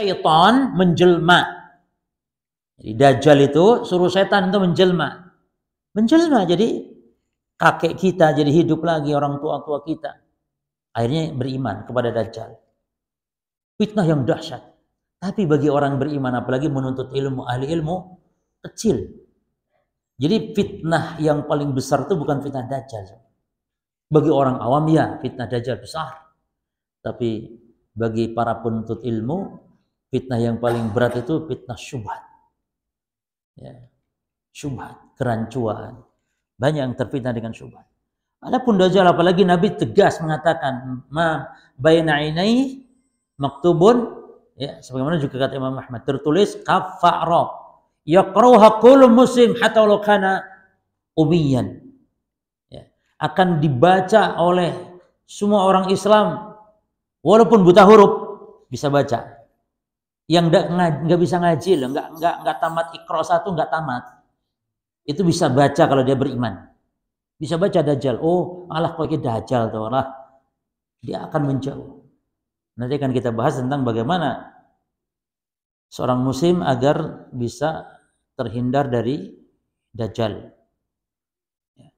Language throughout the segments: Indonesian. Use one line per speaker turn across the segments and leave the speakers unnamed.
syaitan menjelma. Jadi dajjal itu suruh setan itu menjelma. Menjelma jadi kakek kita jadi hidup lagi orang tua-tua kita. Akhirnya beriman kepada dajjal. Fitnah yang dahsyat. Tapi bagi orang beriman apalagi menuntut ilmu ahli ilmu kecil. Jadi fitnah yang paling besar itu bukan fitnah dajjal. Bagi orang awam ya fitnah dajjal besar. Tapi bagi para penuntut ilmu Fitnah yang paling berat itu fitnah syubhat. Ya. Syubhat, kerancuan. Banyak yang terfitnah dengan syubhat. Adapun dajjal apalagi Nabi tegas mengatakan ma baina ainai maktubun ya sebagaimana juga kata Imam Ahmad tertulis kafara yaqruha kullu muslim hatta law kana umiyan ya akan dibaca oleh semua orang Islam walaupun buta huruf bisa baca yang nggak bisa ngaji loh, nggak nggak nggak tamat ikro satu nggak tamat, itu bisa baca kalau dia beriman, bisa baca dajjal. Oh, Allah kok dajjal tuh Allah, dia akan menjauh. Nanti akan kita bahas tentang bagaimana seorang muslim agar bisa terhindar dari dajjal. Ya.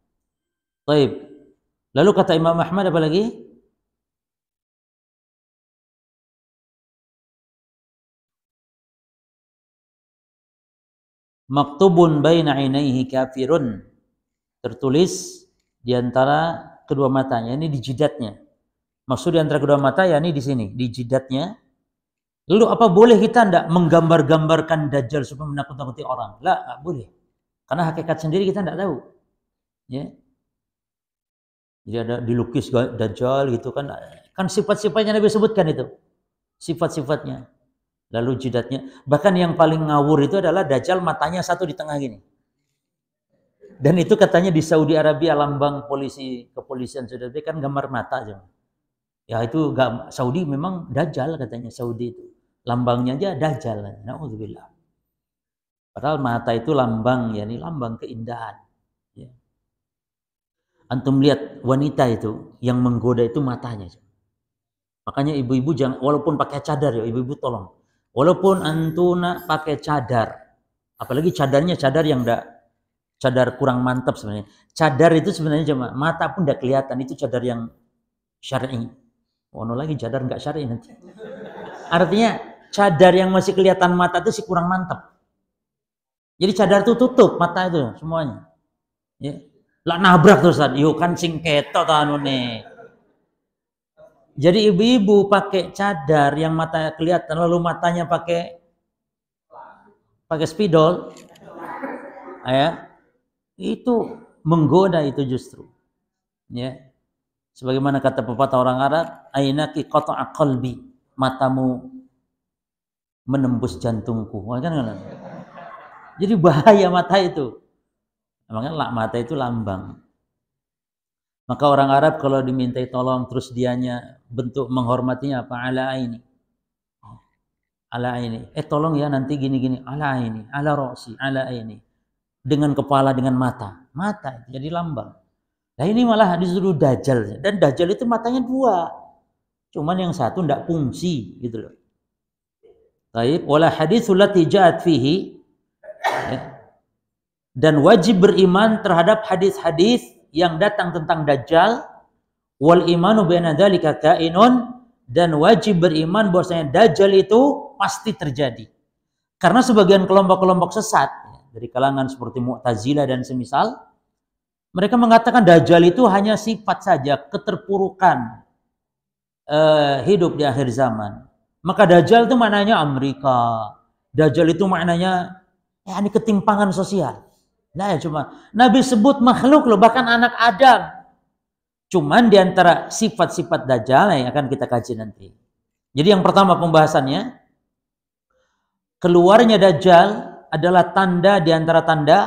Taib. Lalu kata Imam Ahmad apa lagi? maktubun baina ainaihi kafirun tertulis di antara kedua matanya ini di jidatnya maksud di antara kedua mata ya ini di sini di jidatnya lalu apa boleh kita tidak menggambar-gambarkan dajjal supaya menakut-nakuti orang lah nggak boleh karena hakikat sendiri kita tidak tahu ya jadi ada dilukis dajjal gitu kan kan sifat-sifatnya Nabi sebutkan itu sifat-sifatnya Lalu jidatnya, bahkan yang paling ngawur itu adalah Dajjal matanya satu di tengah gini. Dan itu katanya di Saudi Arabia lambang polisi kepolisian Saudi kan gambar mata aja. Ya itu Saudi memang Dajjal katanya Saudi itu. Lambangnya aja Dajjal. nah, Padahal mata itu lambang, ya ini lambang keindahan. Ya. Antum lihat wanita itu yang menggoda itu matanya. Makanya ibu-ibu jangan, walaupun pakai cadar ya, ibu-ibu tolong. Walaupun antuna pakai cadar, apalagi cadarnya cadar yang enggak cadar kurang mantap sebenarnya. Cadar itu sebenarnya cuma mata pun enggak kelihatan, itu cadar yang syar'i. Ono lagi cadar enggak syar'i nanti. Artinya cadar yang masih kelihatan mata itu sih kurang mantap. Jadi cadar itu tutup mata itu semuanya. Ya. Lah nabrak terus yuk kan sing ketok nih. Jadi ibu-ibu pakai cadar yang mata kelihatan lalu matanya pakai pakai spidol, ah, ya itu menggoda itu justru, ya. Sebagaimana kata pepatah orang Arab, ainaki kota akolbi matamu menembus jantungku, oh, kan Jadi bahaya mata itu. Makanya mata itu lambang. Maka orang Arab kalau dimintai tolong terus dianya bentuk menghormatinya apa? Ala ini. Ala ini. Eh tolong ya nanti gini-gini. Ala ini. Ala rosi, Ala ini. Dengan kepala, dengan mata. Mata jadi lambang. Nah ini malah disuruh dajjal. Dan dajjal itu matanya dua. Cuman yang satu ndak fungsi gitu loh. Baik, Wala hadithu lati ja'at fihi. Ya. Dan wajib beriman terhadap hadis-hadis yang datang tentang Dajjal wal imanu baina kainun dan wajib beriman bahwasanya Dajjal itu pasti terjadi. Karena sebagian kelompok-kelompok sesat dari kalangan seperti Mu'tazilah dan semisal mereka mengatakan Dajjal itu hanya sifat saja, keterpurukan eh, hidup di akhir zaman. Maka Dajjal itu maknanya Amerika. Dajjal itu maknanya ya ini ketimpangan sosial. Nah, ya cuma Nabi sebut makhluk loh, bahkan anak Adam. Cuman diantara sifat-sifat dajjal yang akan kita kaji nanti. Jadi yang pertama pembahasannya, keluarnya dajjal adalah tanda diantara tanda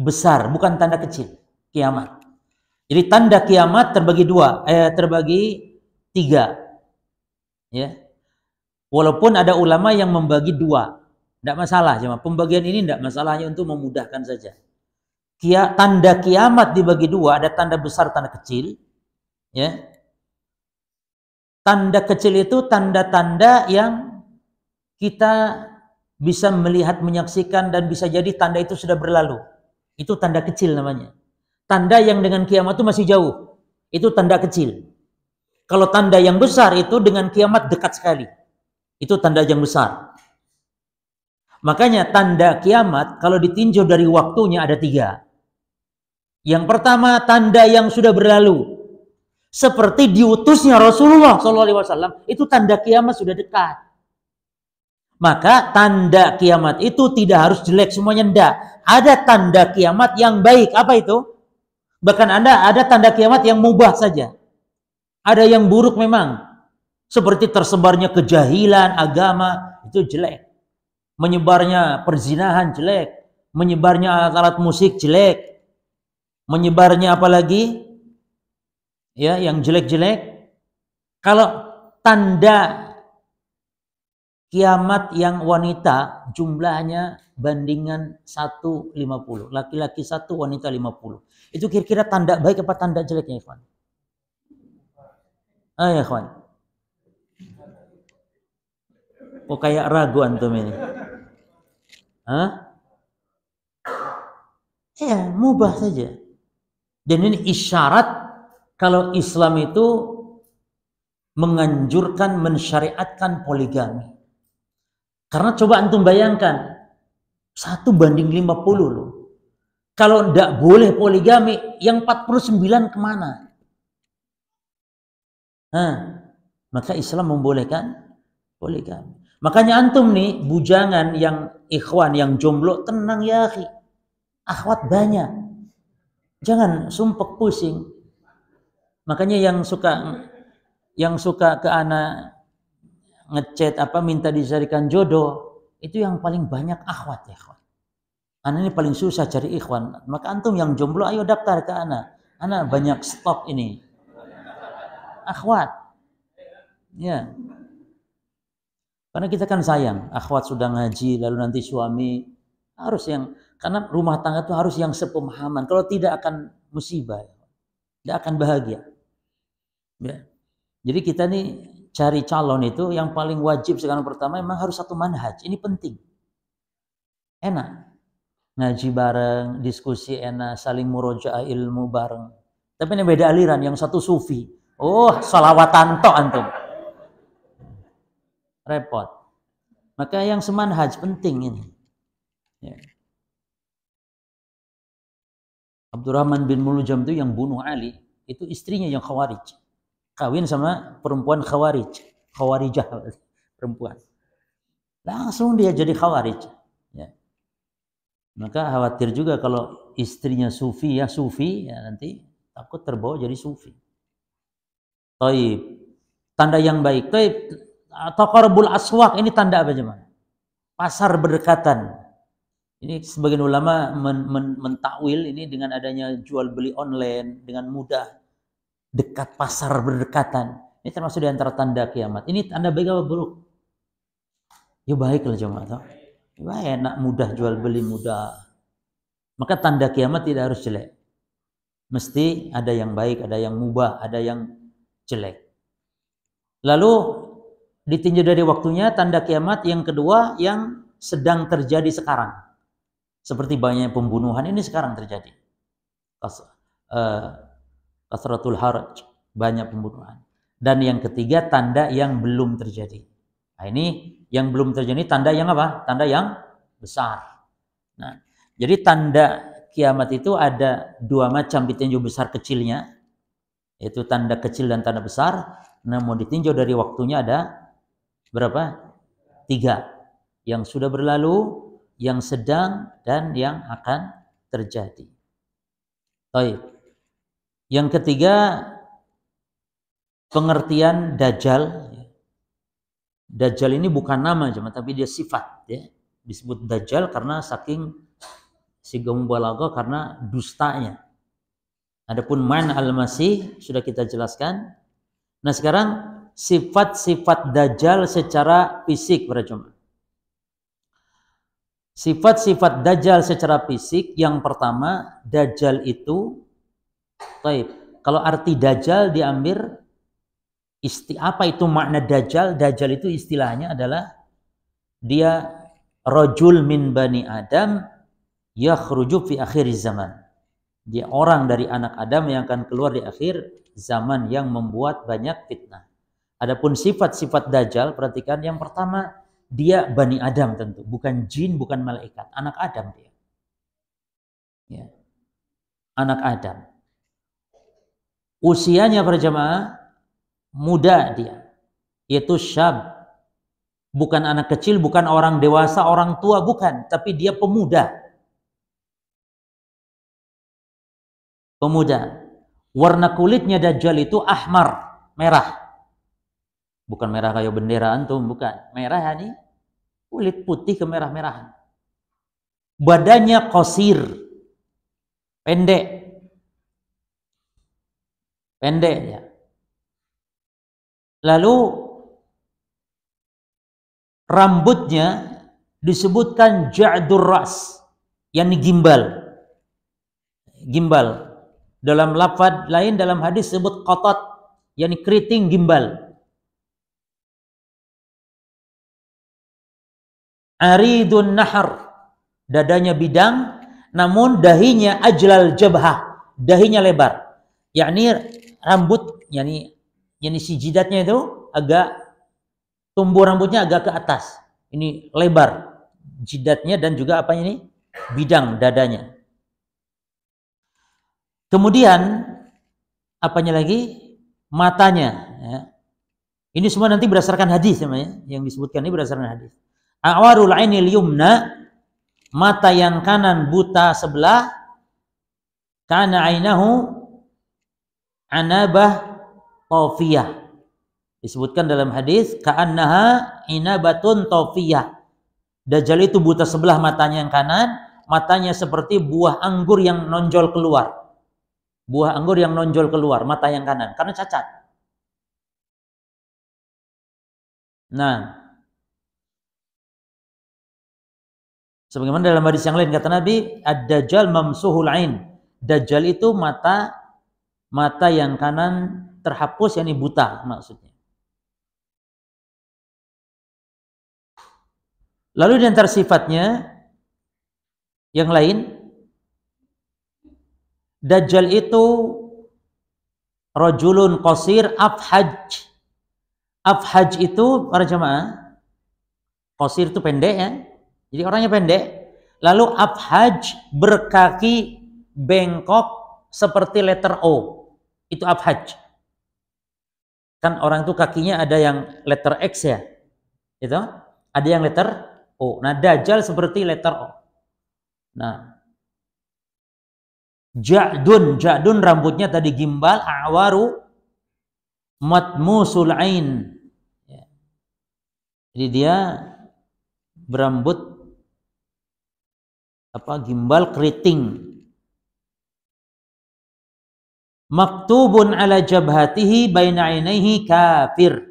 besar, bukan tanda kecil, kiamat. Jadi tanda kiamat terbagi dua, eh, terbagi tiga. Ya. Walaupun ada ulama yang membagi dua, tidak masalah, cuma pembagian ini tidak masalahnya untuk memudahkan saja. Kia, tanda kiamat dibagi dua, ada tanda besar, tanda kecil. Ya. Tanda kecil itu tanda-tanda yang kita bisa melihat, menyaksikan, dan bisa jadi tanda itu sudah berlalu. Itu tanda kecil namanya. Tanda yang dengan kiamat itu masih jauh. Itu tanda kecil. Kalau tanda yang besar itu dengan kiamat dekat sekali. Itu tanda yang besar. Makanya tanda kiamat kalau ditinjau dari waktunya ada tiga. Yang pertama tanda yang sudah berlalu. Seperti diutusnya Rasulullah SAW itu tanda kiamat sudah dekat. Maka tanda kiamat itu tidak harus jelek semuanya ndak. Ada tanda kiamat yang baik. Apa itu? Bahkan Anda ada tanda kiamat yang mubah saja. Ada yang buruk memang. Seperti tersebarnya kejahilan agama itu jelek menyebarnya perzinahan jelek, menyebarnya alat-alat musik jelek, menyebarnya apalagi ya yang jelek-jelek. Kalau tanda kiamat yang wanita jumlahnya bandingan 150, laki-laki satu, wanita 50. Itu kira-kira tanda baik apa tanda jeleknya, Ikhwan? Ah, ya, Ikhwan. Kok oh, kayak ragu antum ini? Hah? Ya, mubah saja. Dan ini isyarat kalau Islam itu menganjurkan, mensyariatkan poligami. Karena coba antum bayangkan, satu banding 50 loh. Kalau tidak boleh poligami, yang 49 kemana? Hah? maka Islam membolehkan poligami. Makanya antum nih bujangan yang ikhwan yang jomblo tenang ya akhi. Akhwat banyak. Jangan sumpek pusing. Makanya yang suka yang suka ke anak ngechat apa minta dicarikan jodoh itu yang paling banyak akhwat ya ikhwan. Anak ini paling susah cari ikhwan. Maka antum yang jomblo ayo daftar ke anak. Anak banyak stok ini. Akhwat. Ya. Yeah. Karena kita kan sayang, akhwat sudah ngaji, lalu nanti suami harus yang karena rumah tangga itu harus yang sepemahaman. Kalau tidak akan musibah, tidak akan bahagia. Ya. Jadi kita nih cari calon itu yang paling wajib sekarang pertama memang harus satu manhaj. Ini penting. Enak. Ngaji bareng, diskusi enak, saling murojaah ilmu bareng. Tapi ini beda aliran, yang satu sufi. Oh, salawatan antum repot. Maka yang semanhaj penting ini. Ya. Abdurrahman bin Mulujam itu yang bunuh Ali, itu istrinya yang khawarij. Kawin sama perempuan khawarij. Khawarijah perempuan. Langsung dia jadi khawarij. Ya. Maka khawatir juga kalau istrinya sufi ya sufi ya nanti takut terbawa jadi sufi. Taib. Tanda yang baik. Taib Taqarabul aswak ini tanda apa jemaah? Pasar berdekatan. Ini sebagian ulama men, men, mentakwil ini dengan adanya jual beli online dengan mudah dekat pasar berdekatan. Ini termasuk di antara tanda kiamat. Ini tanda baik apa buruk? Ya baik lah jemaah. Ya enak mudah jual beli mudah. Maka tanda kiamat tidak harus jelek. Mesti ada yang baik, ada yang mubah, ada yang jelek. Lalu ditinjau dari waktunya tanda kiamat yang kedua yang sedang terjadi sekarang seperti banyak pembunuhan ini sekarang terjadi Kas, uh, haraj banyak pembunuhan dan yang ketiga tanda yang belum terjadi nah ini yang belum terjadi tanda yang apa tanda yang besar nah jadi tanda kiamat itu ada dua macam ditinjau besar kecilnya yaitu tanda kecil dan tanda besar namun ditinjau dari waktunya ada berapa? Tiga. Yang sudah berlalu, yang sedang, dan yang akan terjadi. Baik. Yang ketiga, pengertian Dajjal. Dajjal ini bukan nama cuma tapi dia sifat ya. Disebut Dajjal karena saking si balago karena dustanya. Adapun man al-masih sudah kita jelaskan. Nah sekarang sifat-sifat dajjal secara fisik para jemaah. Sifat-sifat dajjal secara fisik yang pertama dajjal itu taib. Kalau arti dajjal diambil isti apa itu makna dajjal? Dajjal itu istilahnya adalah dia rojul min bani Adam yakhruju fi akhir zaman. Dia orang dari anak Adam yang akan keluar di akhir zaman yang membuat banyak fitnah. Adapun sifat-sifat dajjal, perhatikan yang pertama dia Bani Adam tentu, bukan jin, bukan malaikat, anak Adam dia. Ya. Anak Adam. Usianya berjamaah muda dia, yaitu syab. Bukan anak kecil, bukan orang dewasa, orang tua, bukan. Tapi dia pemuda. Pemuda. Warna kulitnya Dajjal itu ahmar, merah. Bukan merah kayak bendera antum, bukan. Merah ya, ini kulit putih kemerah-merahan. Badannya kosir, pendek. Pendek ya. Lalu rambutnya disebutkan ja'dur ras, yakni gimbal. Gimbal. Dalam lafad lain dalam hadis sebut kotot, yakni keriting gimbal. aridun nahar dadanya bidang namun dahinya ajlal jabha dahinya lebar yakni rambut yakni yakni si jidatnya itu agak tumbuh rambutnya agak ke atas ini lebar jidatnya dan juga apa ini bidang dadanya kemudian apanya lagi matanya ya. ini semua nanti berdasarkan hadis namanya ya. yang disebutkan ini berdasarkan hadis Awarul ainil yumna mata yang kanan buta sebelah karena ainahu anabah tofiyah disebutkan dalam hadis ka'annaha inabatun tofiyah dajjal itu buta sebelah matanya yang kanan matanya seperti buah anggur yang nonjol keluar buah anggur yang nonjol keluar mata yang kanan karena cacat nah Sebagaimana dalam hadis yang lain kata Nabi, ad-dajjal mamsuhul ain. Dajjal itu mata mata yang kanan terhapus yakni buta maksudnya. Lalu di antara sifatnya yang lain Dajjal itu rajulun qasir afhaj. Afhaj itu para jemaah qasir itu pendek ya. Jadi orangnya pendek. Lalu abhaj berkaki bengkok seperti letter O. Itu abhaj. Kan orang itu kakinya ada yang letter X ya. Itu ada yang letter O. Nah, dajjal seperti letter O. Nah, Ja'dun, Ja'dun rambutnya tadi gimbal, awaru Matmusul'ain. Ya. Jadi dia berambut apa gimbal keriting maktubun ala jabhatihi baina ainaihi kafir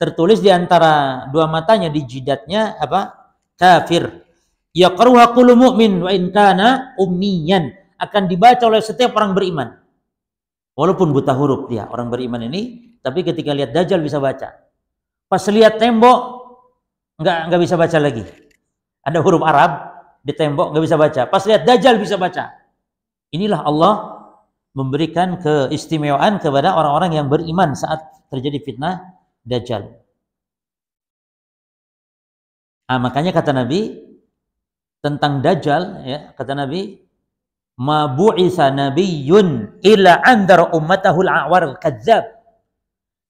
tertulis di antara dua matanya di jidatnya apa kafir ya qaruha kullu mu'min wa in kana ummiyan akan dibaca oleh setiap orang beriman walaupun buta huruf dia orang beriman ini tapi ketika lihat dajjal bisa baca pas lihat tembok enggak enggak bisa baca lagi ada huruf Arab di tembok nggak bisa baca. Pas lihat Dajjal bisa baca. Inilah Allah memberikan keistimewaan kepada orang-orang yang beriman saat terjadi fitnah Dajjal. Nah, makanya kata Nabi tentang Dajjal, ya, kata Nabi, "Ma bu'itha nabiyyun illa andar ummatahul awar kadzab."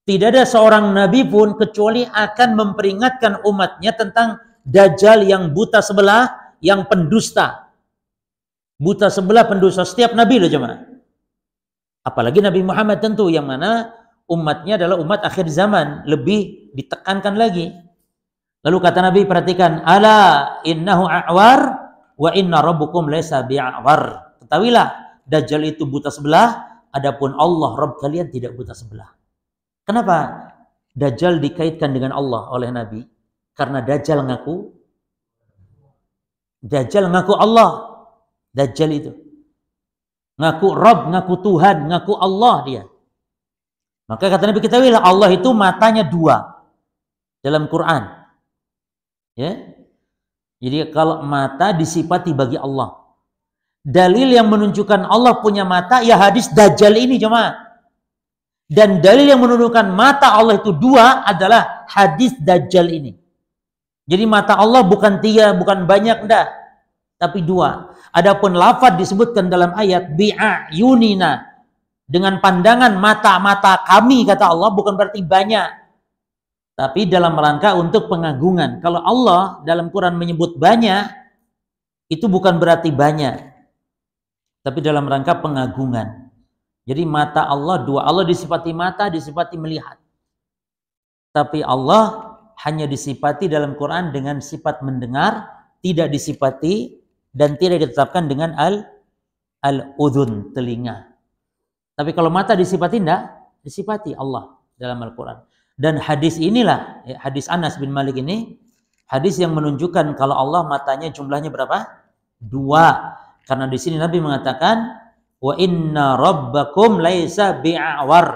Tidak ada seorang nabi pun kecuali akan memperingatkan umatnya tentang dajjal yang buta sebelah yang pendusta. Buta sebelah pendusta setiap nabi loh jemaah. Apalagi Nabi Muhammad tentu yang mana umatnya adalah umat akhir zaman, lebih ditekankan lagi. Lalu kata Nabi perhatikan, "Ala innahu a'war wa inna rabbukum laysa bi'awar." Ketahuilah, dajjal itu buta sebelah, adapun Allah Rabb kalian tidak buta sebelah. Kenapa Dajjal dikaitkan dengan Allah oleh Nabi? Karena Dajjal ngaku Dajjal ngaku Allah. Dajjal itu. Ngaku Rob, ngaku Tuhan, ngaku Allah dia. Maka kata Nabi kita bilang Allah itu matanya dua dalam Quran. Ya. Jadi kalau mata disipati bagi Allah. Dalil yang menunjukkan Allah punya mata ya hadis Dajjal ini jemaah. Dan dalil yang menunjukkan mata Allah itu dua adalah hadis Dajjal ini. Jadi mata Allah bukan tiga, bukan banyak dah, tapi dua. Adapun lafaz disebutkan dalam ayat bi'ayunina dengan pandangan mata-mata kami kata Allah bukan berarti banyak tapi dalam rangka untuk pengagungan. Kalau Allah dalam Quran menyebut banyak itu bukan berarti banyak tapi dalam rangka pengagungan. Jadi mata Allah dua. Allah disifati mata, disifati melihat. Tapi Allah hanya disipati dalam Quran dengan sifat mendengar, tidak disipati dan tidak ditetapkan dengan al al udhun telinga. Tapi kalau mata disipati tidak, Disipati Allah dalam Al-Quran. Dan hadis inilah, eh, hadis Anas bin Malik ini, hadis yang menunjukkan kalau Allah matanya jumlahnya berapa? Dua. Karena di sini Nabi mengatakan, wa inna rabbakum laisa bi'awar.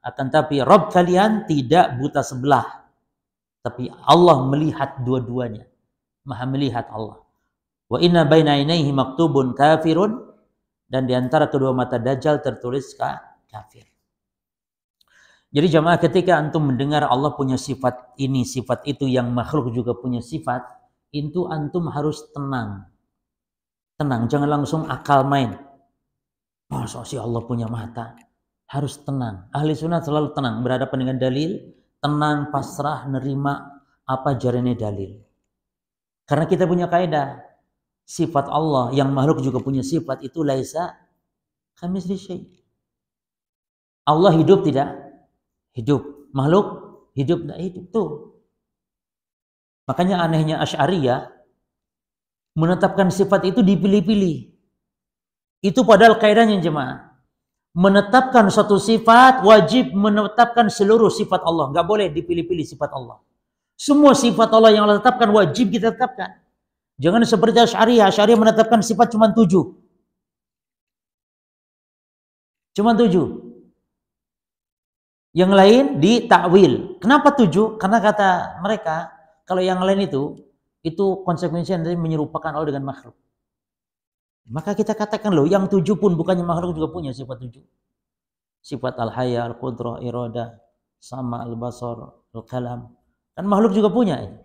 Akan tapi Rob kalian tidak buta sebelah. Tapi Allah melihat dua-duanya. Maha melihat Allah. Wa inna baina inaihi maktubun kafirun dan di kedua mata dajjal tertulis kafir. Jadi jamaah ketika antum mendengar Allah punya sifat ini, sifat itu yang makhluk juga punya sifat, itu antum harus tenang. Tenang, jangan langsung akal main. Masa sih Allah punya mata? Harus tenang. Ahli sunnah selalu tenang, berhadapan dengan dalil, tenang, pasrah, nerima apa jarinnya dalil. Karena kita punya kaidah sifat Allah yang makhluk juga punya sifat itu laisa kami syai. Allah hidup tidak? Hidup. Makhluk hidup tidak hidup tuh. Makanya anehnya asharia menetapkan sifat itu dipilih-pilih. Itu padahal kaidahnya jemaah menetapkan satu sifat wajib menetapkan seluruh sifat Allah. Nggak boleh dipilih-pilih sifat Allah. Semua sifat Allah yang Allah tetapkan wajib kita tetapkan. Jangan seperti syariah syariah menetapkan sifat cuma tujuh. Cuma tujuh. Yang lain di ditakwil. Kenapa tujuh? Karena kata mereka kalau yang lain itu itu konsekuensi dari menyerupakan Allah dengan makhluk. Maka kita katakan loh, yang tujuh pun bukannya makhluk juga punya sifat tujuh. Sifat al hayya al-qudrah, irada, sama al-basar, al-kalam. Kan makhluk juga punya ini.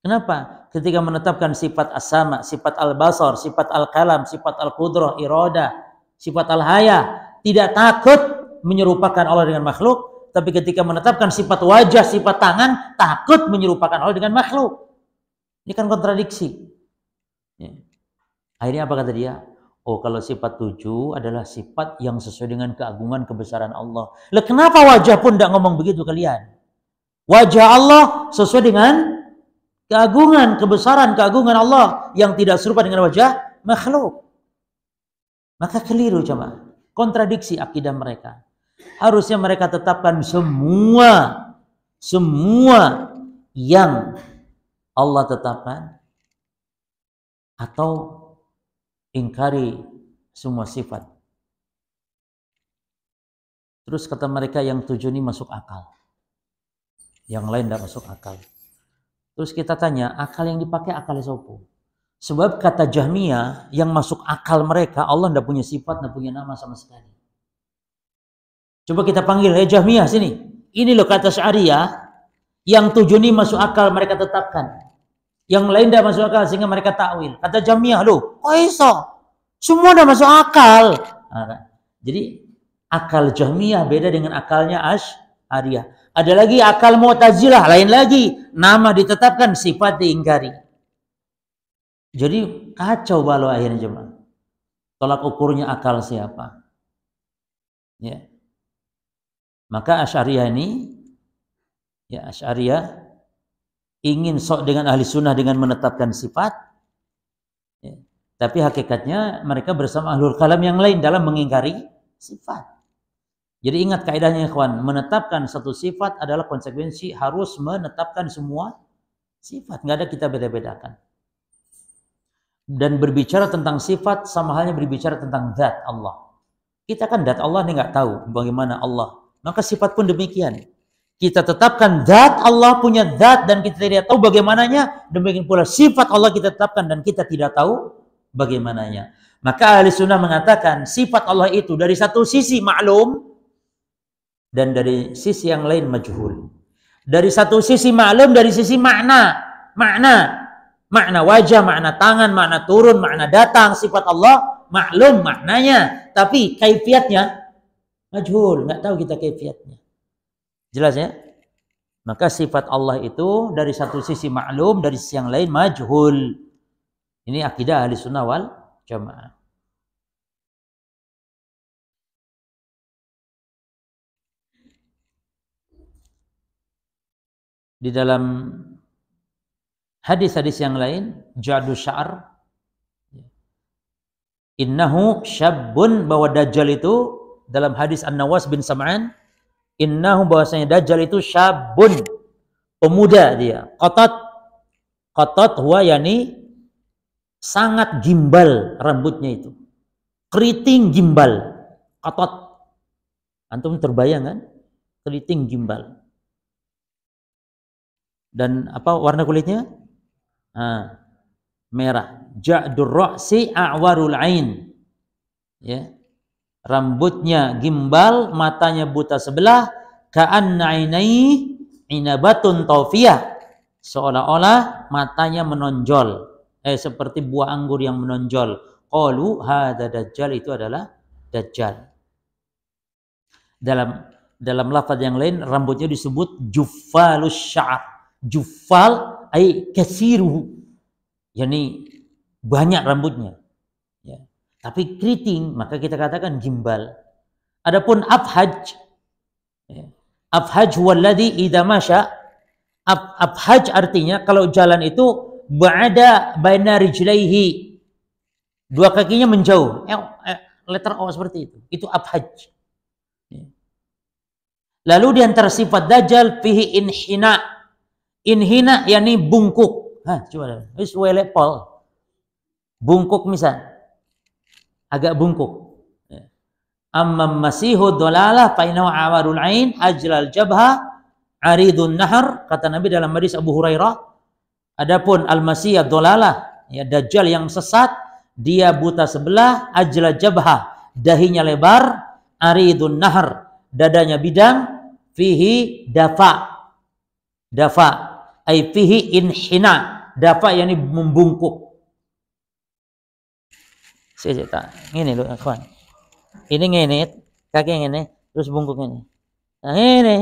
Kenapa? Ketika menetapkan sifat as sifat al-basar, sifat al-kalam, sifat al-qudrah, irada, sifat al-haya, tidak takut menyerupakan Allah dengan makhluk, tapi ketika menetapkan sifat wajah, sifat tangan, takut menyerupakan Allah dengan makhluk. Ini kan kontradiksi. Ya. Akhirnya apa kata dia? Oh, kalau sifat tujuh adalah sifat yang sesuai dengan keagungan kebesaran Allah. Lah kenapa wajah pun tidak ngomong begitu kalian? Wajah Allah sesuai dengan keagungan, kebesaran, keagungan Allah yang tidak serupa dengan wajah makhluk. Maka keliru cuma. Kontradiksi akidah mereka. Harusnya mereka tetapkan semua semua yang Allah tetapkan atau ingkari semua sifat. Terus kata mereka yang tujuh ini masuk akal. Yang lain tidak masuk akal. Terus kita tanya, akal yang dipakai akal sopo? Sebab kata Jahmiyah yang masuk akal mereka Allah tidak punya sifat, tidak punya nama sama sekali. Coba kita panggil, ya Jahmiyah sini. Ini loh kata Syariah yang tujuh ini masuk akal mereka tetapkan. Yang lain tidak masuk akal sehingga mereka takwil. Kata jamiah lo, kok iso? Semua tidak masuk akal. Kan? jadi akal jamiah beda dengan akalnya ash arya. Ada lagi akal mu'tazilah, lain lagi. Nama ditetapkan, sifat diingkari. Jadi kacau balau akhirnya jemaah. Tolak ukurnya akal siapa? Ya. Maka Asy'ariyah ini ya Asy'ariyah ingin sok dengan ahli sunnah dengan menetapkan sifat ya. tapi hakikatnya mereka bersama ahlul kalam yang lain dalam mengingkari sifat jadi ingat kaidahnya ikhwan menetapkan satu sifat adalah konsekuensi harus menetapkan semua sifat nggak ada kita beda-bedakan dan berbicara tentang sifat sama halnya berbicara tentang zat Allah kita kan zat Allah ini nggak tahu bagaimana Allah maka sifat pun demikian kita tetapkan zat Allah punya zat dan kita tidak tahu bagaimananya. Demikian pula sifat Allah kita tetapkan dan kita tidak tahu bagaimananya. Maka ahli sunnah mengatakan sifat Allah itu dari satu sisi maklum dan dari sisi yang lain majhul. Dari satu sisi maklum, dari sisi makna, makna, makna wajah, makna tangan, makna turun, makna datang, sifat Allah maklum maknanya, tapi kaifiatnya majhul, nggak tahu kita kaifiatnya. Jelas ya? Maka sifat Allah itu dari satu sisi maklum, dari sisi yang lain majhul. Ini akidah ahli sunnah wal jamaah. Di dalam hadis-hadis yang lain, jadu syar, innahu syabbun bahwa Dajjal itu dalam hadis An-Nawas bin Sam'an Innahu bahwasanya Dajjal itu syabun. Pemuda dia. Kotot. Kotot huwa yani sangat gimbal rambutnya itu. Keriting gimbal. Kotot. Antum terbayang kan? Keriting gimbal. Dan apa warna kulitnya? Ah, merah. Ja'dur ra'si a'warul ain. Ya rambutnya gimbal, matanya buta sebelah, ka'anna ainai inabatun taufiyah. Seolah-olah matanya menonjol, eh seperti buah anggur yang menonjol. Qalu hadza dajjal itu adalah dajjal. Dalam dalam lafaz yang lain rambutnya disebut jufalus sya'ar. Jufal ay Yani banyak rambutnya. Tapi keriting maka kita katakan gimbal. Adapun abhaj ya, abhaj walladhi idha masya Ab, abhaj artinya kalau jalan itu ba'ada baina rijlaihi dua kakinya menjauh. Eh, eh letter O seperti itu. Itu abhaj. Ya. Lalu di antara sifat dajjal fihi inhina. Inhina yakni bungkuk. Hah, coba. Wis Bungkuk misal agak bungkuk. Ya. Amma masihud dolalah fainahu awarul ain ajlal jabha aridun nahar kata Nabi dalam hadis Abu Hurairah Adapun al-masih dolalah ya dajjal yang sesat dia buta sebelah ajla jabha dahinya lebar aridun nahar dadanya bidang fihi dafa dafa ay fihi inhina dafa yakni membungkuk saya tak ini loh kawan ini ini kaki ngene terus bungkuk ini nah ini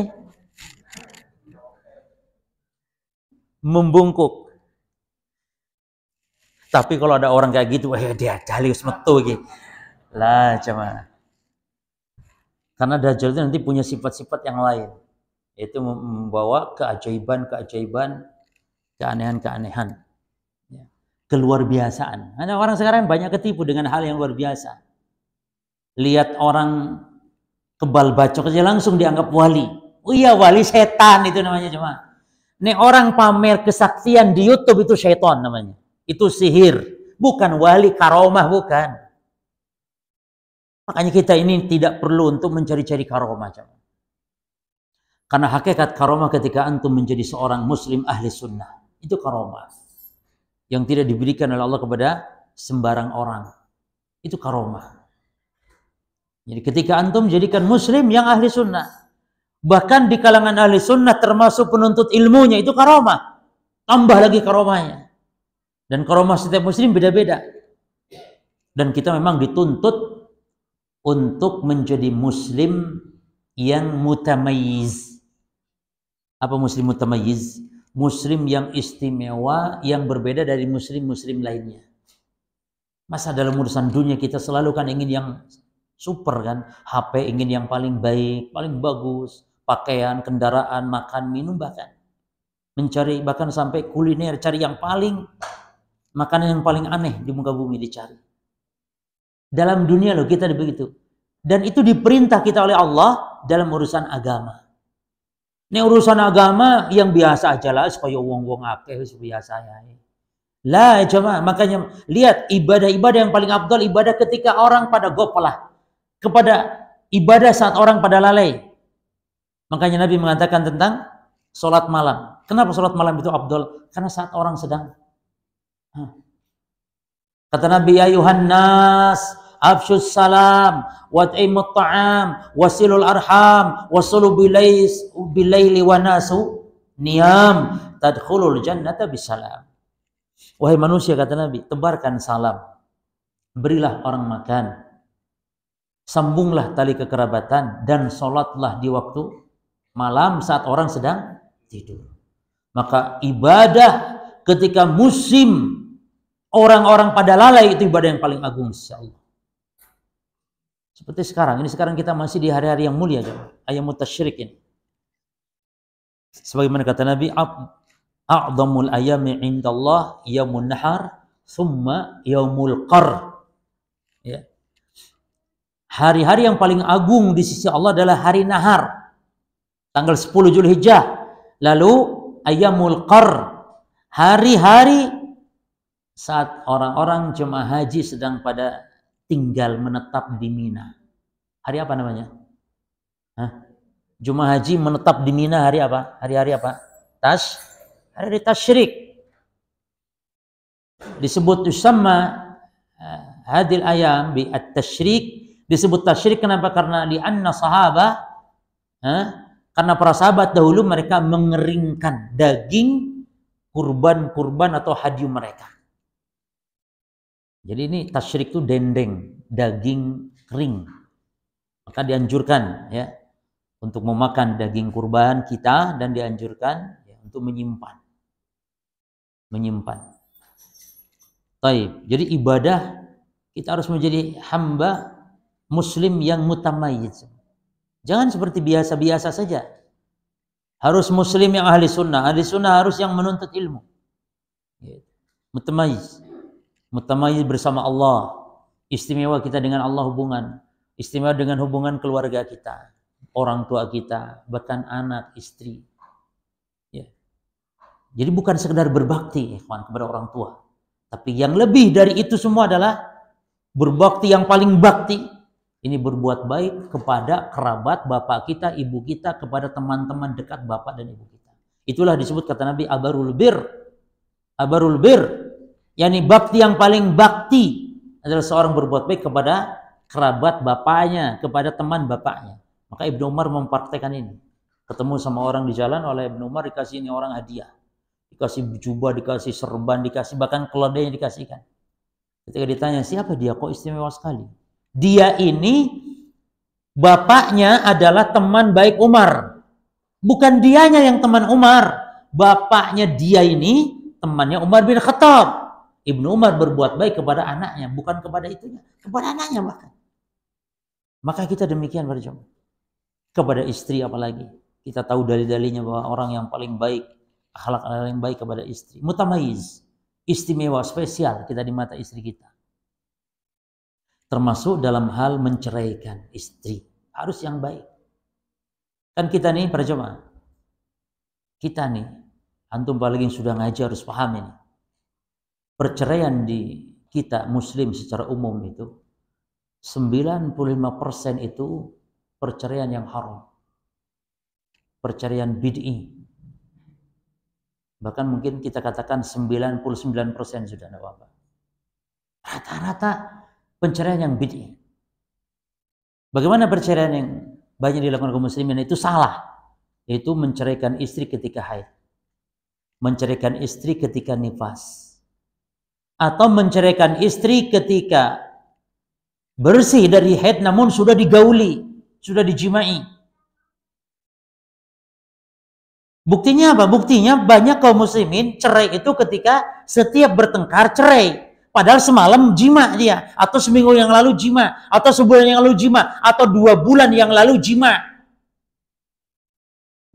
membungkuk tapi kalau ada orang kayak gitu eh dia jalius metu gitu lah cuma karena dajjal itu nanti punya sifat-sifat yang lain Itu membawa keajaiban-keajaiban keanehan-keanehan keluar biasaan. Karena orang sekarang banyak ketipu dengan hal yang luar biasa. Lihat orang kebal bacok aja langsung dianggap wali. Oh iya wali setan itu namanya cuma. Ini orang pamer kesaktian di YouTube itu setan namanya. Itu sihir, bukan wali karomah bukan. Makanya kita ini tidak perlu untuk mencari-cari karomah. cuma Karena hakikat karomah ketika antum menjadi seorang muslim ahli sunnah. Itu karomah yang tidak diberikan oleh Allah kepada sembarang orang. Itu karomah. Jadi ketika antum jadikan muslim yang ahli sunnah. Bahkan di kalangan ahli sunnah termasuk penuntut ilmunya itu karomah. Tambah lagi karomahnya. Dan karomah setiap muslim beda-beda. Dan kita memang dituntut untuk menjadi muslim yang mutamayiz Apa muslim mutamayiz muslim yang istimewa yang berbeda dari muslim-muslim lainnya. Masa dalam urusan dunia kita selalu kan ingin yang super kan, HP ingin yang paling baik, paling bagus, pakaian, kendaraan, makan, minum bahkan. Mencari bahkan sampai kuliner, cari yang paling makanan yang paling aneh di muka bumi dicari. Dalam dunia loh kita begitu. Dan itu diperintah kita oleh Allah dalam urusan agama. Ini urusan agama yang biasa aja lah supaya wong-wong akeh biasa ya. Lah cuma makanya lihat ibadah-ibadah yang paling abdul ibadah ketika orang pada gopalah kepada ibadah saat orang pada lalai. Makanya Nabi mengatakan tentang sholat malam. Kenapa sholat malam itu abdul? Karena saat orang sedang. Kata Nabi, ya ayuhan nas afshus salam wa ta'am wasilul arham wasulu bilais bilaili wa nasu niyam tadkhulul jannata bisalam wahai manusia kata Nabi tebarkan salam berilah orang makan sambunglah tali kekerabatan dan sholatlah di waktu malam saat orang sedang tidur maka ibadah ketika musim orang-orang pada lalai itu ibadah yang paling agung insyaallah seperti sekarang, ini sekarang kita masih di hari-hari yang mulia jemaah, ayyamut tasyrik ini. Sebagaimana kata Nabi, a'dhamul ayami indallah yaumun nahar thumma yaumul qar. Ya. Hari-hari yang paling agung di sisi Allah adalah hari nahar. Tanggal 10 Zulhijjah. Lalu ayamul qar. Hari-hari saat orang-orang jemaah haji sedang pada tinggal menetap di Mina. Hari apa namanya? Hah? Jum'ah haji menetap di Mina hari apa? Hari-hari apa? tas hari tas tasyrik. Disebut usama eh, hadil ayam bi at-tasyrik. Disebut tas tasyrik kenapa? Karena di anna sahaba Hah? Eh, karena para sahabat dahulu mereka mengeringkan daging kurban-kurban atau hadiah mereka. Jadi ini tasyrik itu dendeng, daging kering. Maka dianjurkan ya untuk memakan daging kurban kita dan dianjurkan ya, untuk menyimpan. Menyimpan. Taib. Jadi ibadah kita harus menjadi hamba muslim yang mutamayyiz. Jangan seperti biasa-biasa saja. Harus muslim yang ahli sunnah. Ahli sunnah harus yang menuntut ilmu. Gitu. Mutamayyiz mutamayyiz bersama Allah. Istimewa kita dengan Allah hubungan. Istimewa dengan hubungan keluarga kita, orang tua kita, bahkan anak, istri. Ya. Jadi bukan sekedar berbakti ikhwan kepada orang tua, tapi yang lebih dari itu semua adalah berbakti yang paling bakti. Ini berbuat baik kepada kerabat bapak kita, ibu kita, kepada teman-teman dekat bapak dan ibu kita. Itulah disebut kata Nabi abarul bir. Abarul bir yakni bakti yang paling bakti adalah seorang berbuat baik kepada kerabat bapaknya, kepada teman bapaknya. Maka Ibnu Umar mempraktekkan ini. Ketemu sama orang di jalan oleh Ibnu Umar dikasih ini orang hadiah. Dikasih jubah, dikasih serban, dikasih bahkan keledainya dikasihkan. Ketika ditanya siapa dia kok istimewa sekali? Dia ini bapaknya adalah teman baik Umar. Bukan dianya yang teman Umar. Bapaknya dia ini temannya Umar bin Khattab. Ibnu Umar berbuat baik kepada anaknya, bukan kepada itunya, kepada anaknya bahkan. Maka kita demikian berjumpa Kepada istri apalagi. Kita tahu dari dalilnya bahwa orang yang paling baik, akhlak yang baik kepada istri. Mutamayiz, istimewa, spesial kita di mata istri kita. Termasuk dalam hal menceraikan istri. Harus yang baik. Kan kita nih para jemaah, kita nih, antum paling sudah ngaji harus paham ini perceraian di kita muslim secara umum itu 95% itu perceraian yang haram. Perceraian bid'i. Bahkan mungkin kita katakan 99% sudah tidak apa-apa. Rata-rata penceraian yang bid'i. Bagaimana perceraian yang banyak dilakukan kaum muslimin itu salah. Yaitu menceraikan istri ketika haid. Menceraikan istri ketika nifas atau menceraikan istri ketika bersih dari haid namun sudah digauli, sudah dijimai. Buktinya apa? Buktinya banyak kaum muslimin cerai itu ketika setiap bertengkar cerai. Padahal semalam jima dia, atau seminggu yang lalu jima, atau sebulan yang lalu jima, atau dua bulan yang lalu jima.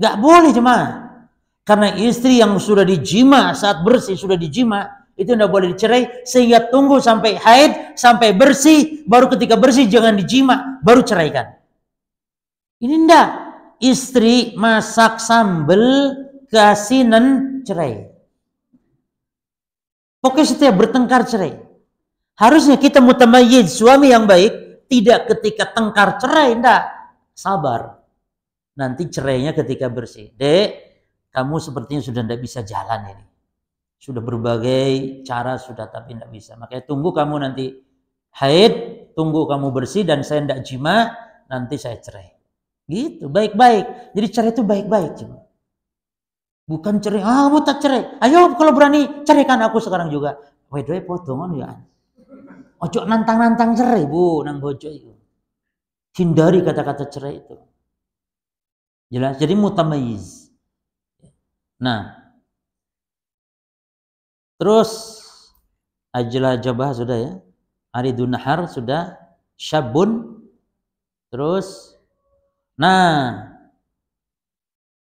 Gak boleh cuma Karena istri yang sudah dijima saat bersih sudah dijima, itu tidak boleh dicerai sehingga tunggu sampai haid, sampai bersih, baru ketika bersih jangan dijima, baru ceraikan. Ini ndak. Istri masak sambel keasinan cerai. Pokoknya setiap bertengkar cerai. Harusnya kita mutamayyid suami yang baik tidak ketika tengkar cerai ndak. Sabar. Nanti cerainya ketika bersih. Dek, kamu sepertinya sudah tidak bisa jalan ini. Sudah berbagai cara sudah tapi tidak bisa. Makanya tunggu kamu nanti haid, tunggu kamu bersih dan saya tidak jima, nanti saya cerai. Gitu, baik-baik. Jadi cerai itu baik-baik. cuma Bukan cerai, ah kamu tak cerai. Ayo kalau berani, cerai kan aku sekarang juga. Wedoe potongan ya. Ojo nantang-nantang cerai, Bu, nang bojo itu. Hindari kata-kata cerai itu. Jelas, jadi mutamayiz. Nah, Terus ajla jabah sudah ya. Aridun dunahar sudah syabun. Terus nah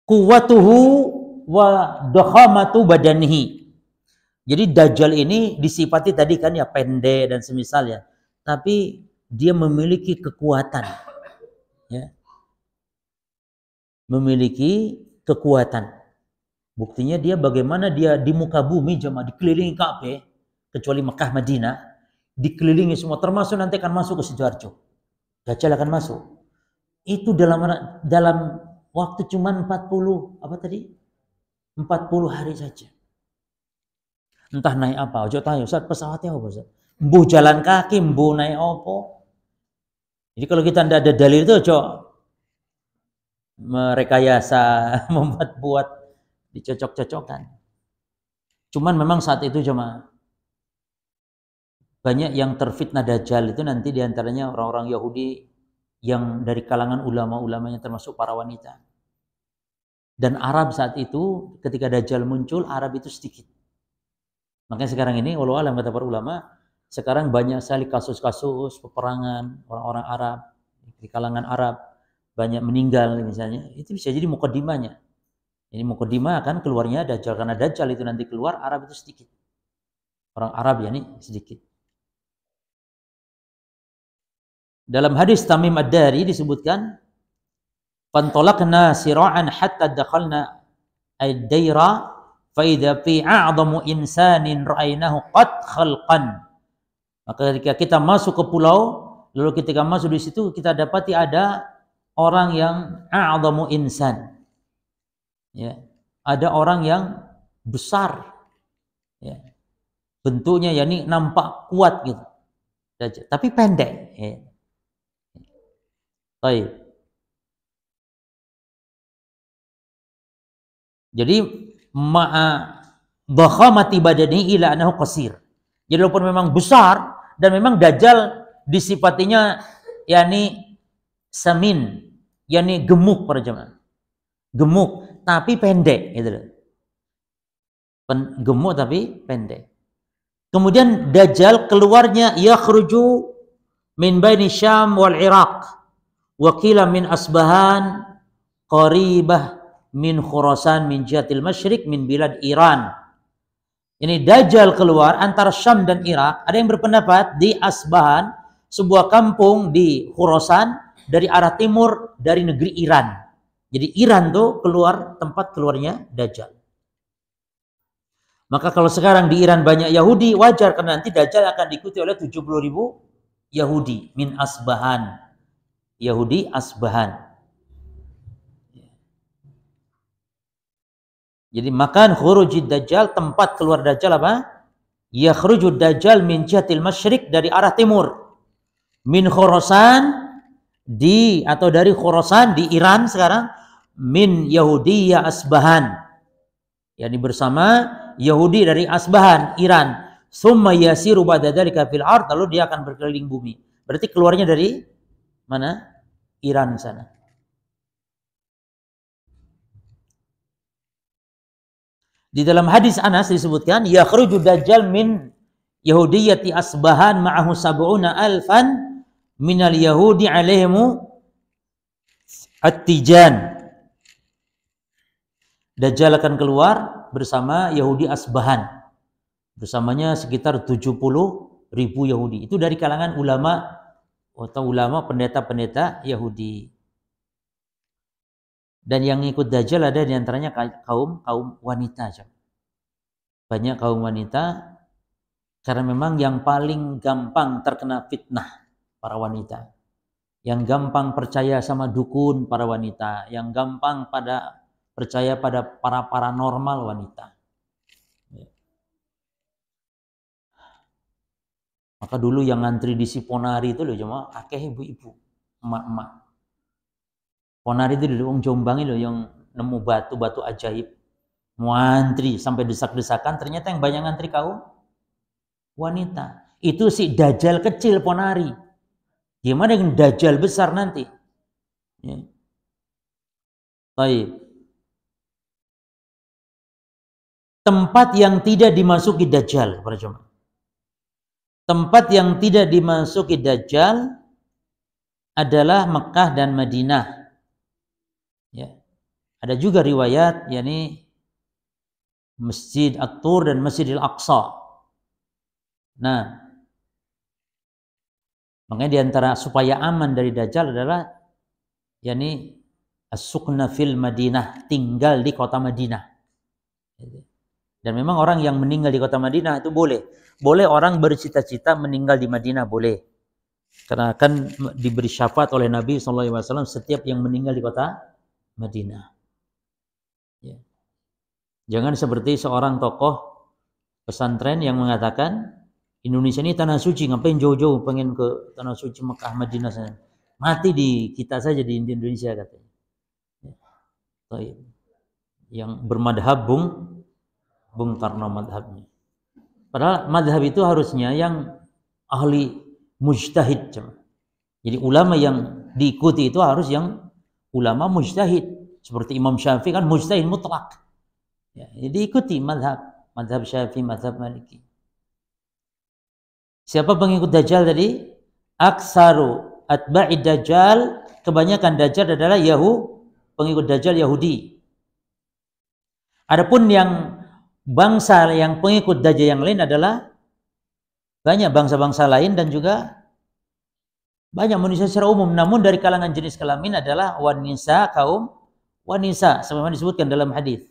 kuwatuhu wa dakhamatu badanihi. Jadi Dajjal ini disifati tadi kan ya pendek dan semisal ya. Tapi dia memiliki kekuatan. Ya. Memiliki kekuatan. Buktinya dia bagaimana dia di muka bumi jemaah dikelilingi Ka'bah kecuali Mekah Madinah dikelilingi semua termasuk nanti akan masuk ke Sidoarjo. Dajjal akan masuk. Itu dalam dalam waktu cuman 40 apa tadi? 40 hari saja. Entah naik apa, ojo tanya saat pesawatnya apa, Ustaz? Mbuh jalan kaki, mbuh naik apa? Jadi kalau kita tidak ada dalil itu, ojo merekayasa membuat buat dicocok-cocokkan. Cuman memang saat itu cuma banyak yang terfitnah dajjal itu nanti diantaranya orang-orang Yahudi yang dari kalangan ulama-ulamanya termasuk para wanita. Dan Arab saat itu ketika dajjal muncul Arab itu sedikit. Makanya sekarang ini walau alam kata para ulama sekarang banyak sekali kasus-kasus peperangan orang-orang Arab di kalangan Arab banyak meninggal misalnya itu bisa jadi mukadimanya ini mukaddimah kan keluarnya Dajjal karena Dajjal itu nanti keluar Arab itu sedikit. Orang Arab ya ini sedikit. Dalam hadis Tamim Ad-Dari disebutkan pantolakna sira'an hatta dakhalna ad-daira fa fi a'zamu insanin ra'ainahu qad khalqan. Maka ketika kita masuk ke pulau, lalu ketika masuk di situ kita dapati ada orang yang a'zamu insan ya ada orang yang besar ya bentuknya yakni nampak kuat gitu tapi pendek ya. Baik. Jadi ma'a mati badani ila anahu qasir. Jadi walaupun memang besar dan memang dajjal disifatinya yakni samin, yakni gemuk para jemaah. Gemuk tapi pendek gitu loh. Pen, gemuk tapi pendek. Kemudian Dajjal keluarnya yakhruju min baini Syam wal Iraq wakila min Asbahan qaribah min Khurasan min Jatil Masyrik min bilad Iran. Ini Dajjal keluar antara Syam dan Irak. Ada yang berpendapat di Asbahan, sebuah kampung di Khurasan dari arah timur dari negeri Iran. Jadi Iran tuh keluar tempat keluarnya Dajjal. Maka kalau sekarang di Iran banyak Yahudi, wajar karena nanti Dajjal akan diikuti oleh 70 ribu Yahudi min asbahan. Yahudi asbahan. Jadi makan khurujid Dajjal, tempat keluar Dajjal apa? Ya khurujud Dajjal min jatil masyrik dari arah timur. Min Khurasan di atau dari Khurasan di Iran sekarang min Yahudiya Asbahan. Yani bersama Yahudi dari Asbahan, Iran. Summa yasiru ba'da dzalika fil ard, lalu dia akan berkeliling bumi. Berarti keluarnya dari mana? Iran sana. Di dalam hadis Anas disebutkan yakhruju dajjal min Yahudiyati asbahan ma'ahu sab'una alfan minal yahudi alaihimu at-tijan Dajjal akan keluar bersama Yahudi Asbahan. Bersamanya sekitar 70 ribu Yahudi. Itu dari kalangan ulama atau ulama pendeta-pendeta Yahudi. Dan yang ikut Dajjal ada diantaranya kaum kaum wanita. Banyak kaum wanita karena memang yang paling gampang terkena fitnah para wanita. Yang gampang percaya sama dukun para wanita, yang gampang pada percaya pada para paranormal wanita. Ya. Maka dulu yang ngantri di Siponari itu loh cuma akeh ibu-ibu, emak-emak. Ponari itu dulu orang Jombang loh yang nemu batu-batu ajaib. Mau antri sampai desak-desakan, ternyata yang banyak ngantri kaum wanita. Itu si dajal kecil Ponari. Gimana dengan dajal besar nanti? Ya. Baik. tempat yang tidak dimasuki dajjal para jemaah. Tempat yang tidak dimasuki dajjal adalah Mekah dan Madinah. Ya. Ada juga riwayat yakni Masjid At-Tur dan Masjidil Aqsa. Nah, makanya diantara supaya aman dari Dajjal adalah yakni as-sukna fil Madinah, tinggal di kota Madinah. Dan memang orang yang meninggal di kota Madinah itu boleh. Boleh orang bercita-cita meninggal di Madinah, boleh. Karena akan diberi syafaat oleh Nabi SAW setiap yang meninggal di kota Madinah. Ya. Jangan seperti seorang tokoh pesantren yang mengatakan, Indonesia ini tanah suci, ngapain jauh-jauh pengen ke tanah suci Mekah, Madinah. Sana. Mati di kita saja di Indonesia katanya. Ya. Yang bermadhab bung Bung Karno madhabnya. Padahal madhab itu harusnya yang ahli mujtahid. Jadi ulama yang diikuti itu harus yang ulama mujtahid. Seperti Imam Syafi'i kan mujtahid mutlak. Ya, jadi ikuti madhab. Madhab Syafi'i, madhab Maliki. Siapa pengikut Dajjal tadi? Aksaru atba'i Dajjal. Kebanyakan Dajjal adalah Yahudi, pengikut Dajjal Yahudi. Adapun yang bangsa yang pengikut Dajjal yang lain adalah banyak bangsa-bangsa lain dan juga banyak manusia secara umum namun dari kalangan jenis kelamin adalah wanisa kaum wanisa sebagaimana disebutkan dalam hadis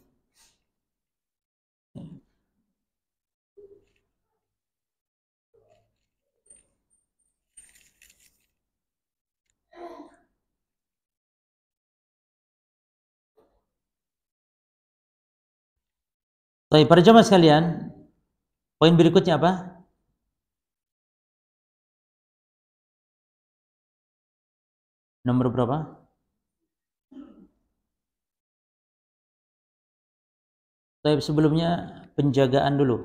Tapi para jemaah sekalian, poin berikutnya apa? Nomor berapa? Tapi sebelumnya penjagaan dulu.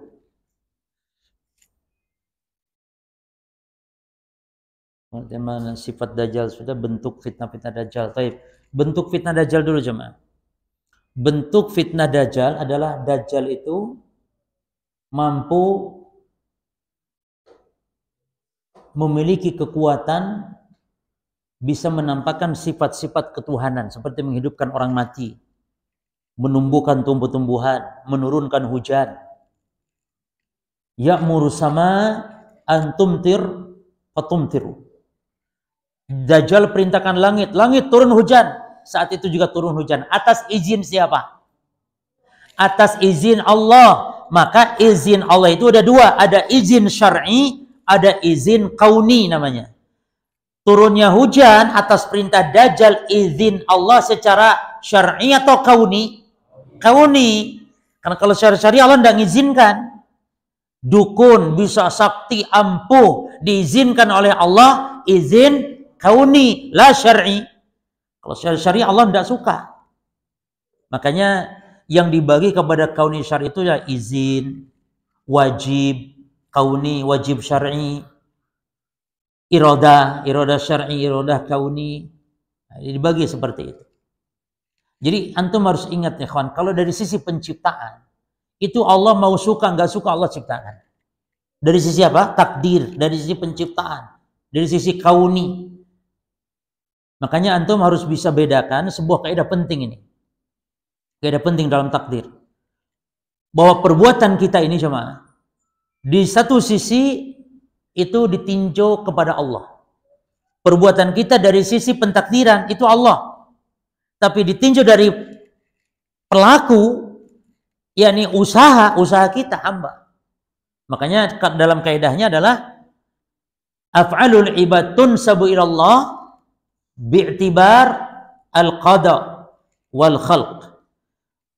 Teman-teman sifat dajjal sudah bentuk fitnah-fitnah dajjal. Tapi Bentuk fitnah dajjal dulu jemaah bentuk fitnah dajjal adalah dajjal itu mampu memiliki kekuatan bisa menampakkan sifat-sifat ketuhanan seperti menghidupkan orang mati, menumbuhkan tumbuh-tumbuhan, menurunkan hujan. Ya'muru sama antumtir fatumtiru. Dajjal perintahkan langit, langit turun hujan saat itu juga turun hujan. Atas izin siapa? Atas izin Allah. Maka izin Allah itu ada dua. Ada izin syar'i, ada izin kauni namanya. Turunnya hujan atas perintah Dajjal izin Allah secara syar'i atau kauni? Kauni. Karena kalau secara syar'i Allah tidak izinkan dukun, bisa sakti, ampuh, diizinkan oleh Allah, izin kauni, la syar'i. Kalau syari'ah Allah tidak suka. Makanya yang dibagi kepada kauni syari'ah itu ya izin, wajib, kauni, wajib syar'i, iroda, iroda syar'i, iroda kauni. Nah, dibagi seperti itu. Jadi antum harus ingat ya kawan, kalau dari sisi penciptaan, itu Allah mau suka nggak suka Allah ciptakan. Dari sisi apa? Takdir, dari sisi penciptaan, dari sisi kauni, Makanya antum harus bisa bedakan sebuah kaidah penting ini. Kaidah penting dalam takdir. Bahwa perbuatan kita ini cuma di satu sisi itu ditinjau kepada Allah. Perbuatan kita dari sisi pentakdiran itu Allah. Tapi ditinjau dari pelaku yakni usaha usaha kita hamba. Makanya dalam kaidahnya adalah af'alul ibad tunsabu ilallah bi'tibar al-qada wal khalq.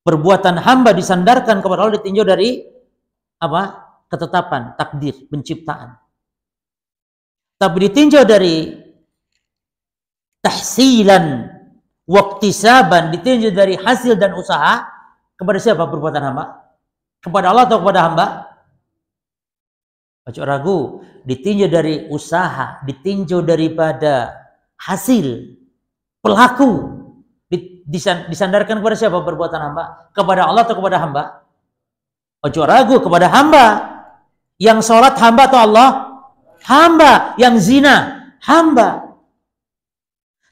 Perbuatan hamba disandarkan kepada Allah ditinjau dari apa? ketetapan, takdir, penciptaan. Tapi ditinjau dari tahsilan, waktu saban ditinjau dari hasil dan usaha kepada siapa perbuatan hamba? Kepada Allah atau kepada hamba? baca ragu, ditinjau dari usaha, ditinjau daripada hasil pelaku disandarkan kepada siapa perbuatan hamba? Kepada Allah atau kepada hamba? Ojo ragu kepada hamba. Yang sholat hamba atau Allah? Hamba. Yang zina? Hamba.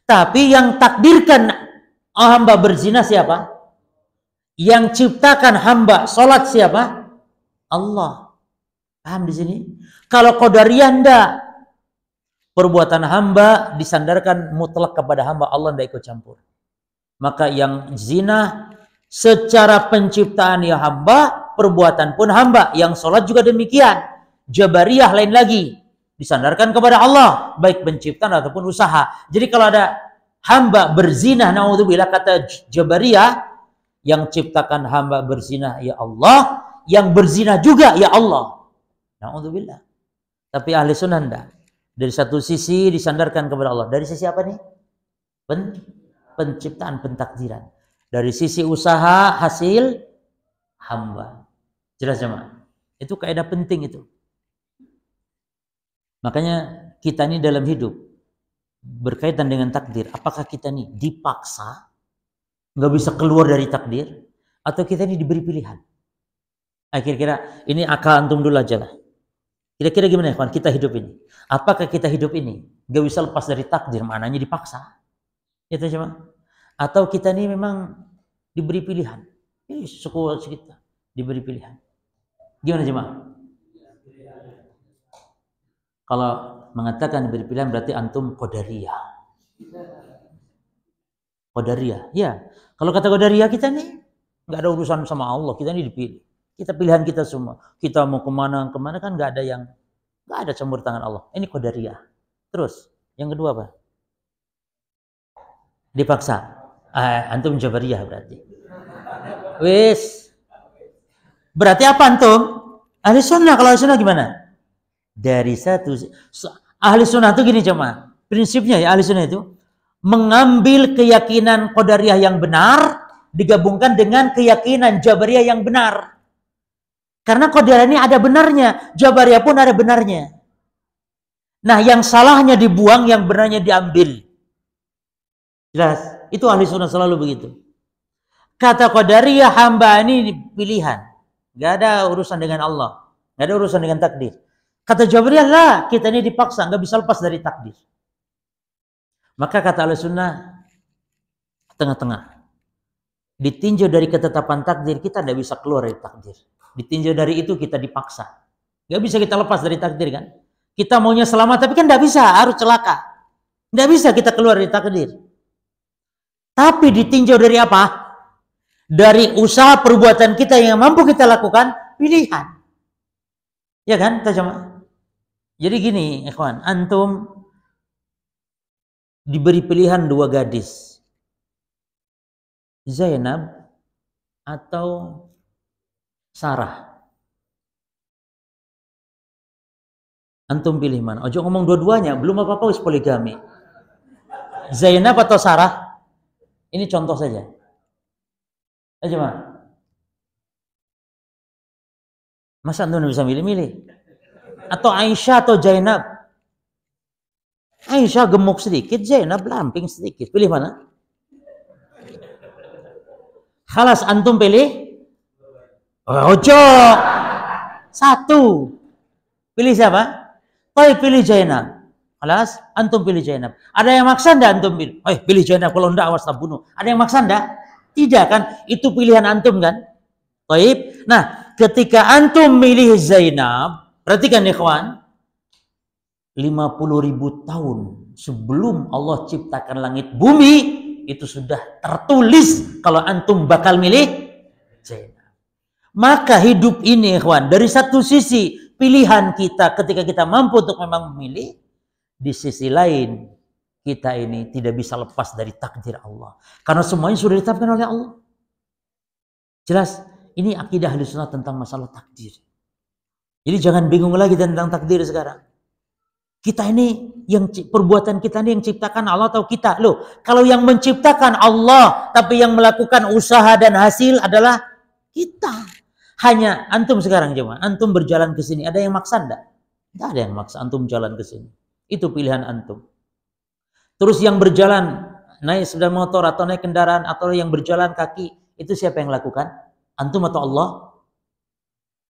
Tapi yang takdirkan hamba berzina siapa? Yang ciptakan hamba sholat siapa? Allah. Paham di sini? Kalau qadariyah ndak perbuatan hamba disandarkan mutlak kepada hamba Allah tidak ikut campur. Maka yang zina secara penciptaan ya hamba, perbuatan pun hamba. Yang sholat juga demikian. Jabariyah lain lagi. Disandarkan kepada Allah, baik penciptaan ataupun usaha. Jadi kalau ada hamba berzinah, na'udzubillah kata Jabariyah, yang ciptakan hamba berzinah ya Allah, yang berzinah juga ya Allah. Na'udzubillah. Tapi ahli sunnah enggak. Dari satu sisi disandarkan kepada Allah. Dari sisi apa nih? Pen penciptaan, pentakdiran. Dari sisi usaha, hasil, hamba. Jelas jemaah. Itu kaidah penting itu. Makanya kita ini dalam hidup berkaitan dengan takdir. Apakah kita ini dipaksa
nggak bisa keluar dari
takdir atau kita ini diberi pilihan? Akhir kira ini akal antum dulu aja lah. Kira-kira gimana ya kawan kita hidup ini? Apakah kita hidup ini gak bisa lepas dari takdir mananya dipaksa? Itu ya cuma atau kita ini memang diberi pilihan. Ini ya, suku kita diberi pilihan. Gimana cuman? Kalau mengatakan diberi pilihan berarti antum kodaria. Kodaria, ya. Kalau kata kodaria kita nih nggak ada urusan sama Allah, kita ini dipilih. Kita pilihan kita semua. Kita mau kemana kemana kan nggak ada yang nggak ada campur tangan Allah. Ini kodariah. Terus yang kedua apa? Dipaksa. Ah, antum jabariyah berarti. Wis. Berarti apa antum? Ahli sunnah kalau ahli sunnah gimana? Dari satu ahli sunnah itu gini cuma prinsipnya ya ahli sunnah itu mengambil keyakinan kodariah yang benar digabungkan dengan keyakinan jabariyah yang benar. Karena kodera ini ada benarnya, Jabariyah pun ada benarnya. Nah, yang salahnya dibuang, yang benarnya diambil. Jelas, itu ahli sunnah selalu begitu. Kata kodariyah hamba ini pilihan. Gak ada urusan dengan Allah. Gak ada urusan dengan takdir. Kata Jabariyah lah, kita ini dipaksa, nggak bisa lepas dari takdir. Maka kata Ahli Sunnah, tengah-tengah. Ditinjau dari ketetapan takdir, kita tidak bisa keluar dari takdir. Ditinjau dari itu kita dipaksa. Gak bisa kita lepas dari takdir kan. Kita maunya selamat tapi kan gak bisa harus celaka. Gak bisa kita keluar dari takdir. Tapi ditinjau dari apa? Dari usaha perbuatan kita yang mampu kita lakukan pilihan. Ya kan? cuma Jadi gini, ikhwan, antum diberi pilihan dua gadis. Zainab atau Sarah. Antum pilih mana? Ojo ngomong dua-duanya, belum apa-apa wis poligami. Zainab atau Sarah? Ini contoh saja. Aja mah. Masa antum bisa milih-milih? Atau Aisyah atau Zainab? Aisyah gemuk sedikit, Zainab lamping sedikit. Pilih mana? Halas antum pilih Oh, Satu. Pilih siapa? Toi pilih Zainab. Alas, antum pilih Zainab. Ada yang maksa ndak antum pilih? Oh, pilih Zainab kalau ndak awas tak bunuh. Ada yang maksa ndak? Tidak kan? Itu pilihan antum kan? Baik. Nah, ketika antum milih Zainab, perhatikan lima 50 ribu tahun sebelum Allah ciptakan langit bumi, itu sudah tertulis kalau antum bakal milih Zainab. Maka hidup ini ikhwan, dari satu sisi pilihan kita ketika kita mampu untuk memang memilih, di sisi lain kita ini tidak bisa lepas dari takdir Allah. Karena semuanya sudah ditetapkan oleh Allah. Jelas, ini akidah ahli sunnah tentang masalah takdir. Jadi jangan bingung lagi tentang takdir sekarang. Kita ini yang perbuatan kita ini yang ciptakan Allah atau kita? Loh, kalau yang menciptakan Allah tapi yang melakukan usaha dan hasil adalah kita. Hanya antum sekarang cuma, antum berjalan ke sini. Ada yang maksa enggak? Enggak ada yang maksa antum jalan ke sini. Itu pilihan antum. Terus yang berjalan naik sepeda motor atau naik kendaraan atau yang berjalan kaki, itu siapa yang lakukan? Antum atau Allah?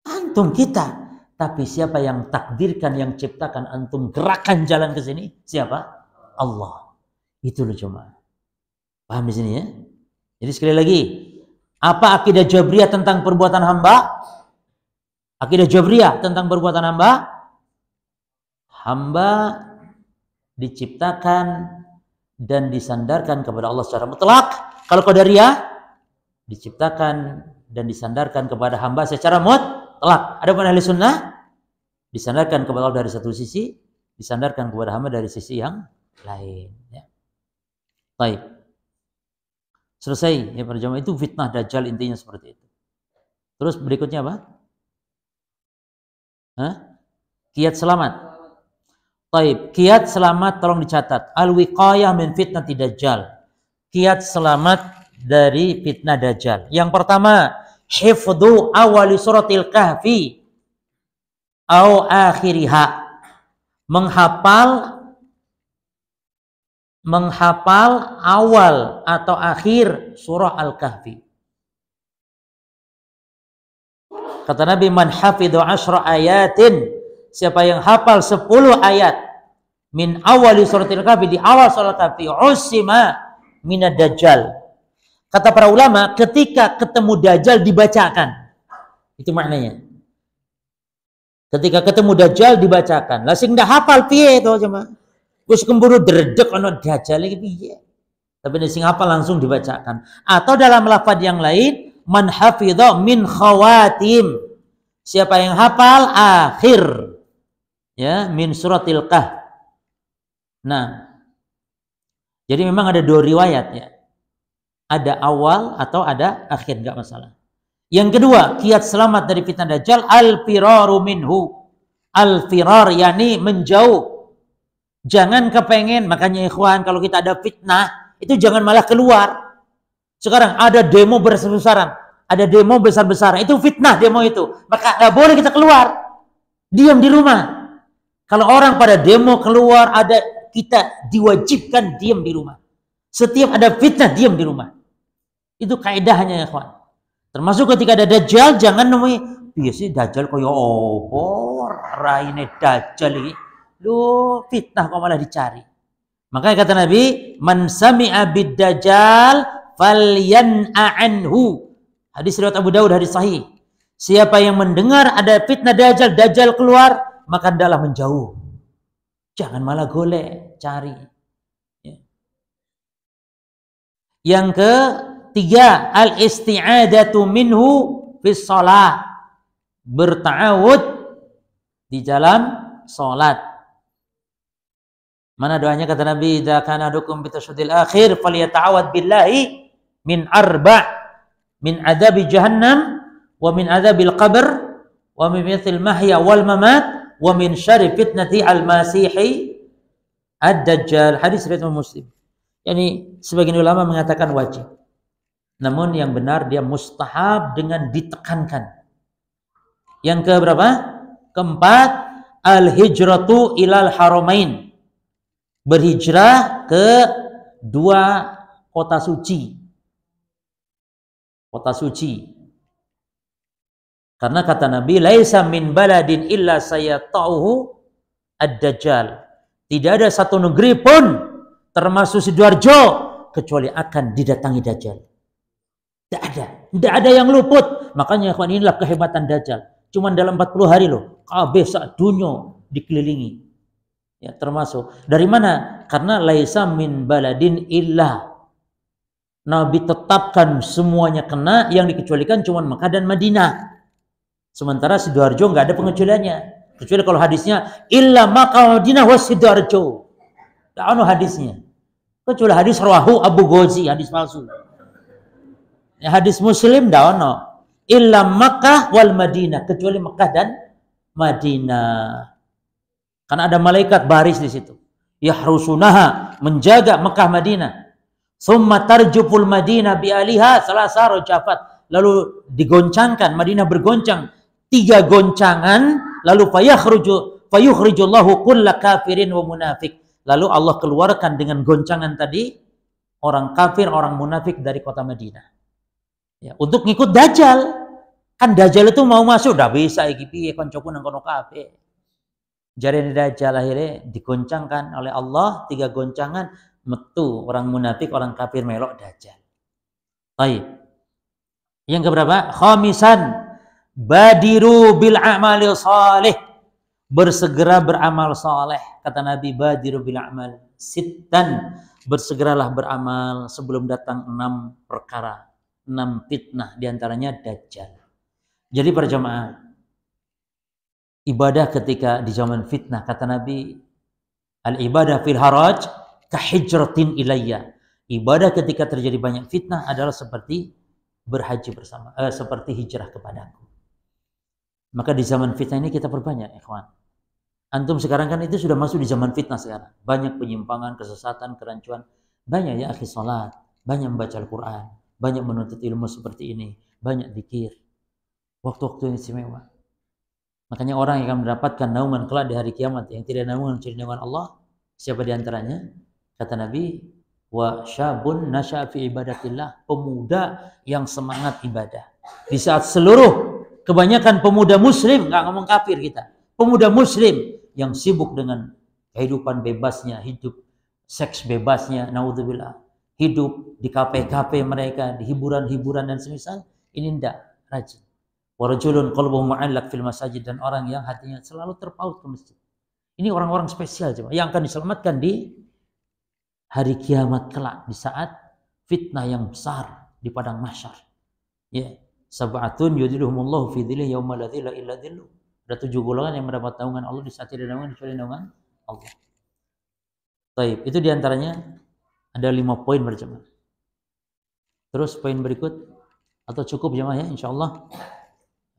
Antum kita. Tapi siapa yang takdirkan, yang ciptakan antum gerakan jalan ke sini? Siapa? Allah. Itu loh cuma. Paham di sini ya? Jadi sekali lagi, apa akidah Jabriyah tentang perbuatan hamba? Akidah Jabriyah tentang perbuatan hamba? Hamba diciptakan dan disandarkan kepada Allah secara mutlak. Kalau qadariyah diciptakan dan disandarkan kepada hamba secara mutlak. Ada pun ahli sunnah disandarkan kepada Allah dari satu sisi, disandarkan kepada hamba dari sisi yang lain. Ya. Baik. Selesai ya para jamaah itu fitnah dajjal intinya seperti itu. Terus berikutnya apa? Hah? Kiat selamat. Taib, kiat selamat tolong dicatat. Al-wiqayah min fitnah dajjal. Kiat selamat dari fitnah dajjal. Yang pertama, hifdu awali suratil kahfi au akhiriha. Menghafal menghafal awal atau akhir surah Al-Kahfi. Kata Nabi, "Man hafidhu asyra ayatin." Siapa yang hafal 10 ayat min awal surat Al-Kahfi di awal surah Al-Kahfi, usima minad dajjal. Kata para ulama, ketika ketemu dajjal dibacakan. Itu maknanya. Ketika ketemu dajjal dibacakan. Lah sing hafal piye itu jemaah? Wis kemburu dredeg ana dajale iki piye? Tapi di Singapura apa langsung dibacakan. Atau dalam lafaz yang lain man hafidha min khawatim. Siapa yang hafal akhir ya min suratil kah. Nah, jadi memang ada dua riwayat ya. Ada awal atau ada akhir nggak masalah. Yang kedua, kiat selamat dari fitnah dajjal al-firaru minhu. Al-firar yakni menjauh Jangan kepengen, makanya ikhwan kalau kita ada fitnah, itu jangan malah keluar. Sekarang ada demo besar-besaran, ada demo besar-besaran, itu fitnah demo itu. Maka nggak boleh kita keluar, diam di rumah. Kalau orang pada demo keluar, ada kita diwajibkan diam di rumah. Setiap ada fitnah, diam di rumah. Itu kaedahnya ya kawan. Termasuk ketika ada dajjal, jangan namanya biasanya dajjal koyo oh, raine dajjal ini. Lu fitnah kok malah dicari. Makanya kata Nabi, "Man sami'a bid dajjal falyan'a anhu." Hadis riwayat Abu Daud hadis sahih. Siapa yang mendengar ada fitnah dajjal, dajjal keluar, maka adalah menjauh. Jangan malah golek, cari. Ya. Yang ke tiga, al-isti'adatu minhu fi salat. Bertawud di dalam salat. Mana doanya kata Nabi, "Idza kana dukum bitasudil akhir falyata'awad billahi min arba min adabi jahannam wa min adabil qabr wa min mithil mahya wal mamat wa min syarri fitnati al-masihi ad-dajjal." Hadis riwayat Muslim. Yani sebagian ulama mengatakan wajib. Namun yang benar dia mustahab dengan ditekankan. Yang keberapa? Keempat, al-hijratu ilal haramain berhijrah ke dua kota suci. Kota suci. Karena kata Nabi, "Laisa min baladin illa saya ta'uhu ad-dajjal." Tidak ada satu negeri pun termasuk Sidoarjo kecuali akan didatangi dajjal. Tidak ada, tidak ada yang luput. Makanya ikhwan inilah kehebatan dajjal. Cuman dalam 40 hari loh, kabeh dunia dikelilingi Ya, termasuk dari mana? Karena laisa min baladin illa. Nabi tetapkan semuanya kena, yang dikecualikan cuma Mekah dan Madinah. Sementara Sidoarjo nggak ada pengecualiannya. Kecuali kalau hadisnya illa maka Madinah was Sidoarjo. ada hadisnya. Kecuali hadis rawahu Abu Ghazi, hadis palsu. Ya, hadis Muslim ada Illa Makkah wal Madinah. Kecuali Mekah dan Madinah. Karena ada malaikat baris di situ. Yahrusunaha menjaga Mekah Madinah. Summa tarjuful Madinah bi'aliha salasa rojafat. Lalu digoncangkan, Madinah bergoncang. Tiga goncangan, lalu fayakhruju, fayukhrijullahu kulla kafirin wa munafik. Lalu Allah keluarkan dengan goncangan tadi, orang kafir, orang munafik dari kota Madinah. Ya, untuk ngikut Dajjal. Kan Dajjal itu mau masuk, dah bisa, iki piye, konco nang kono kafir. Jari Dajjal akhirnya digoncangkan oleh Allah, tiga goncangan metu orang munafik, orang kafir melok Dajjal. Baik. Yang keberapa? Khamisan badiru bil amali salih. Bersegera beramal saleh. Kata Nabi badiru bil amal sitan. Bersegeralah beramal sebelum datang enam perkara, enam fitnah diantaranya Dajjal. Jadi para jemaah, ibadah ketika di zaman fitnah kata Nabi al ibadah fil haraj kahijratin ilayya ibadah ketika terjadi banyak fitnah adalah seperti berhaji bersama eh, seperti hijrah kepadaku maka di zaman fitnah ini kita perbanyak ikhwan antum sekarang kan itu sudah masuk di zaman fitnah sekarang banyak penyimpangan kesesatan kerancuan banyak ya akhi salat banyak membaca Al-Qur'an banyak menuntut ilmu seperti ini banyak dikir waktu-waktu yang istimewa Makanya orang yang akan mendapatkan naungan kelak di hari kiamat yang tidak naungan kecuali naungan Allah, siapa di antaranya? Kata Nabi, wa syabun nasya'a fi ibadatillah, pemuda yang semangat ibadah. Di saat seluruh kebanyakan pemuda muslim, nggak ngomong kafir kita, pemuda muslim yang sibuk dengan kehidupan bebasnya, hidup seks bebasnya, naudzubillah, hidup di kafe-kafe mereka, di hiburan-hiburan dan semisal, ini ndak rajin warajulun qalbuhu mu'allaq fil masajid dan orang yang hatinya selalu terpaut ke masjid. Ini orang-orang spesial coba yang akan diselamatkan di hari kiamat kelak di saat fitnah yang besar di padang mahsyar. Ya, sab'atun yudhilluhumullahu fi dhillihi yauma la dhilla illa Ada tujuh golongan yang mendapat naungan Allah di saat tidak naungan kecuali naungan Allah. Taib. Itu diantaranya ada lima poin berjemaah. Terus poin berikut atau cukup jemaah ya insya Allah.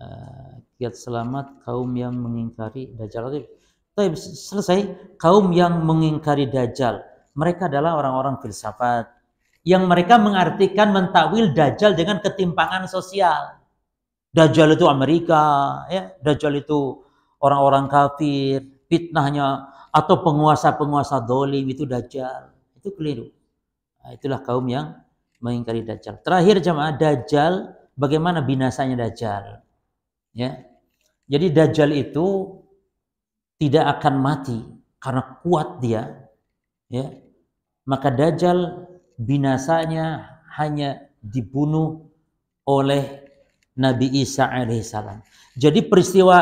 Eh, kiat selamat kaum yang mengingkari dajjal. Tapi selesai kaum yang mengingkari dajjal. Mereka adalah orang-orang filsafat yang mereka mengartikan mentakwil dajjal dengan ketimpangan sosial. Dajjal itu Amerika, ya, dajjal itu orang-orang kafir, fitnahnya atau penguasa-penguasa dolim itu dajjal. Itu keliru. Nah, itulah kaum yang mengingkari dajjal. Terakhir jemaah dajjal, bagaimana binasanya dajjal? Ya. Jadi dajjal itu tidak akan mati karena kuat dia, ya. Maka dajjal binasanya hanya dibunuh oleh Nabi Isa alaihissalam. Jadi peristiwa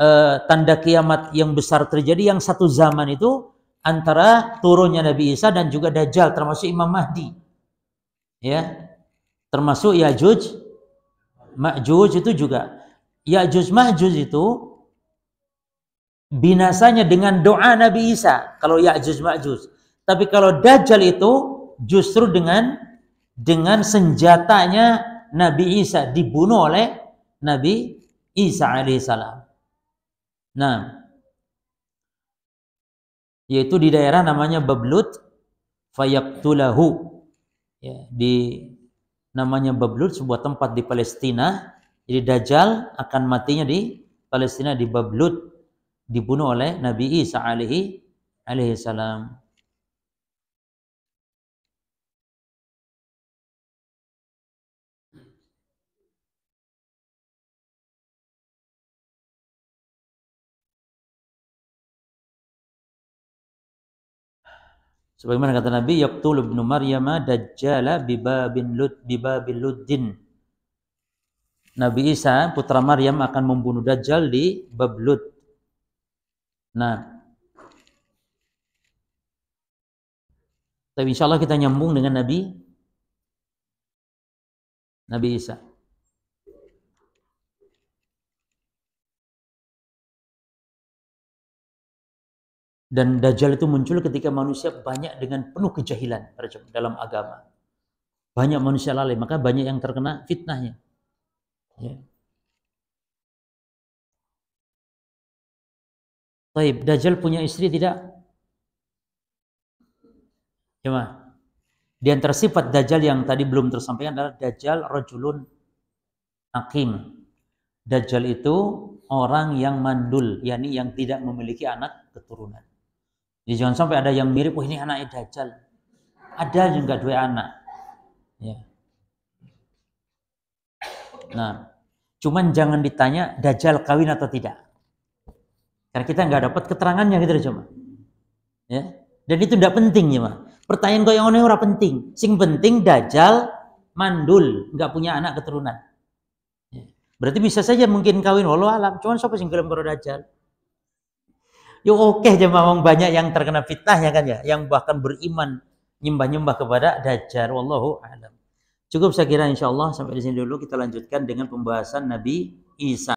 eh, tanda kiamat yang besar terjadi yang satu zaman itu antara turunnya Nabi Isa dan juga Dajjal termasuk Imam Mahdi. Ya. Termasuk Yajuj Ma'juj itu juga Ya'juj Mahjuj itu binasanya dengan doa Nabi Isa kalau Ya'juj Ma'juj. Tapi kalau Dajjal itu justru dengan dengan senjatanya Nabi Isa dibunuh oleh Nabi Isa alaihissalam. Nah, yaitu di daerah namanya Bablut Fayaqtulahu. Ya, di namanya Bablut sebuah tempat di Palestina jadi Dajjal akan matinya di Palestina di Bablut dibunuh oleh Nabi Isa alaihi alaihi salam. Sebagaimana kata Nabi, yaqtul ibnu Maryam dajjala bibabin lud bibabin luddin. Nabi Isa putra Maryam akan membunuh Dajjal di Bablud. Nah, tapi insya Allah kita nyambung dengan Nabi Nabi Isa. Dan Dajjal itu muncul ketika manusia banyak dengan penuh kejahilan dalam agama. Banyak manusia lalai, maka banyak yang terkena fitnahnya. Ya. Taib, Dajjal punya istri tidak? Cuma di antara sifat Dajjal yang tadi belum tersampaikan adalah Dajjal rojulun akim. Dajjal itu orang yang mandul, yakni yang tidak memiliki anak keturunan. Jadi ya, jangan sampai ada yang mirip, oh ini anaknya Dajjal. Ada juga dua anak. Ya. Nah, Cuman jangan ditanya dajal kawin atau tidak. Karena kita nggak dapat keterangannya gitu cuma. Ya. Dan itu tidak penting ya, Pertanyaan kau yang aneh ora penting. Sing penting dajal mandul, nggak punya anak keturunan. Ya. Berarti bisa saja mungkin kawin walau alam, cuman siapa sing gelem karo Dajjal? Yo ya oke okay, jemaah banyak yang terkena fitnah ya kan ya, yang bahkan beriman nyembah-nyembah kepada Dajjal wallahu alam. Cukup saya kira insya Allah sampai di sini dulu kita lanjutkan dengan pembahasan Nabi Isa.